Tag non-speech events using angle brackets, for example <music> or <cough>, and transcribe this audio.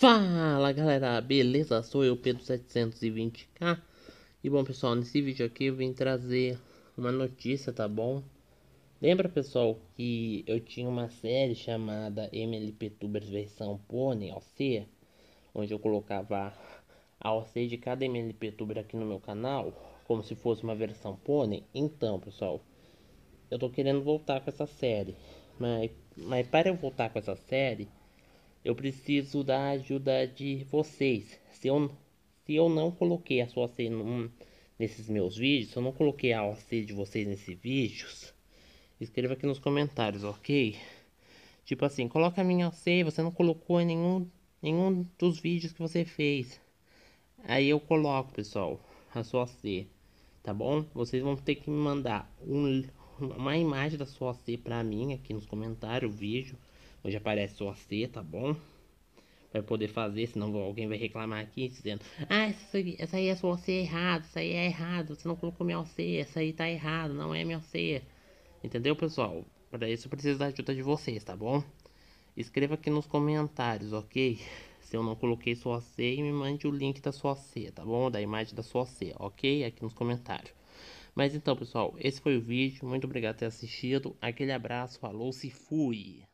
Fala galera, beleza? Sou eu, Pedro720k E bom pessoal, nesse vídeo aqui eu vim trazer uma notícia, tá bom? Lembra pessoal que eu tinha uma série chamada MLP Tubers versão Pony OC Onde eu colocava a OC de cada MLP Tuber aqui no meu canal Como se fosse uma versão Pony Então pessoal, eu tô querendo voltar com essa série mas, mas para eu voltar com essa série eu preciso da ajuda de vocês. Se eu, se eu não coloquei a sua C num, nesses meus vídeos, se eu não coloquei a OC de vocês nesses vídeos, escreva aqui nos comentários, ok? Tipo assim, coloca a minha OC, você não colocou em nenhum, nenhum dos vídeos que você fez. Aí eu coloco, pessoal, a sua C. tá bom? Vocês vão ter que me mandar um, uma imagem da sua C pra mim aqui nos comentários, o vídeo Hoje aparece sua C, tá bom? Pra poder fazer, senão alguém vai reclamar aqui dizendo Ah, essa aí, essa aí é sua C é errado, essa aí é errado, você não colocou minha C, essa aí tá errado, não é minha C, Entendeu, pessoal? Para isso eu preciso da ajuda de vocês, tá bom? Escreva aqui nos comentários, ok? <laughs> Se eu não coloquei sua C, me mande o link da sua C, tá bom? Da imagem da sua C, ok? Aqui nos comentários. Mas então, pessoal, esse foi o vídeo. Muito obrigado por ter assistido. Aquele abraço, falou, se fui!